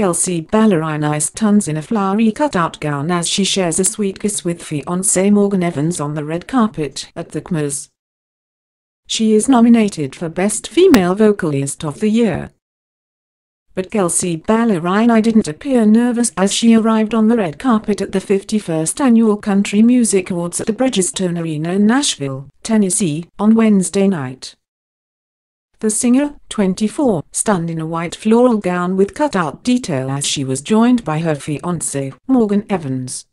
Kelsey Ballerini is tons in a flowery cutout gown as she shares a sweet kiss with fiancé Morgan Evans on the red carpet at the CMAs. She is nominated for Best Female Vocalist of the Year. But Kelsey Ballerini didn't appear nervous as she arrived on the red carpet at the 51st Annual Country Music Awards at the Bridgestone Arena in Nashville, Tennessee, on Wednesday night. The singer, 24, stunned in a white floral gown with cut-out detail as she was joined by her fiancé, Morgan Evans.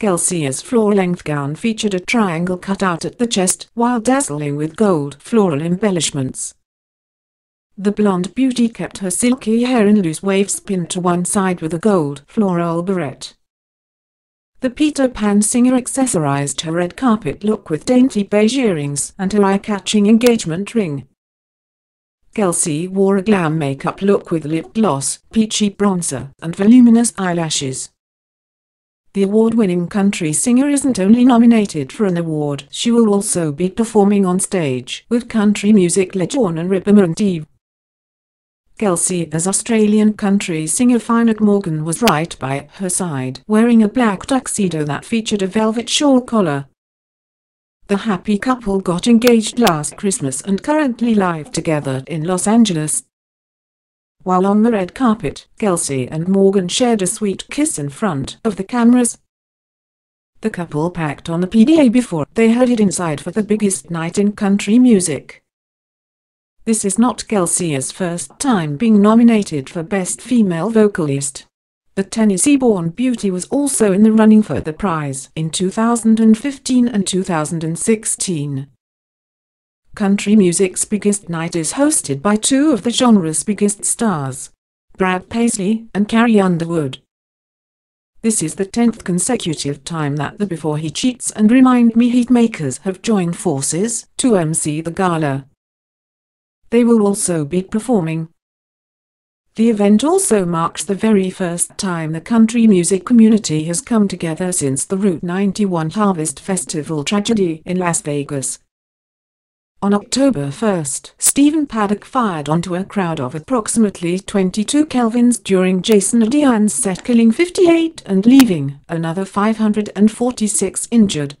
Kelsia's floor-length gown featured a triangle cutout at the chest while dazzling with gold floral embellishments. The blonde beauty kept her silky hair in loose waves pinned to one side with a gold floral beret. The Peter Pan singer accessorized her red carpet look with dainty beige earrings and her eye-catching engagement ring. Kelsey wore a glam makeup look with lip gloss, peachy bronzer, and voluminous eyelashes. The award-winning country singer isn't only nominated for an award, she will also be performing on stage with country music legend and Rippermundi. Kelsey as Australian country singer Finette Morgan was right by her side, wearing a black tuxedo that featured a velvet shawl collar, the happy couple got engaged last Christmas and currently live together in Los Angeles. While on the red carpet, Kelsey and Morgan shared a sweet kiss in front of the cameras. The couple packed on the PDA before they headed inside for the biggest night in country music. This is not Kelsey's first time being nominated for Best Female Vocalist. The Tennessee-born beauty was also in the running for the prize in 2015 and 2016. Country music's biggest night is hosted by two of the genre's biggest stars, Brad Paisley and Carrie Underwood. This is the 10th consecutive time that the Before He Cheats and Remind Me Heatmakers have joined forces to MC the gala. They will also be performing the event also marks the very first time the country music community has come together since the Route 91 Harvest Festival tragedy in Las Vegas. On October 1st, Stephen Paddock fired onto a crowd of approximately 22 Kelvins during Jason Dean's set killing 58 and leaving another 546 injured.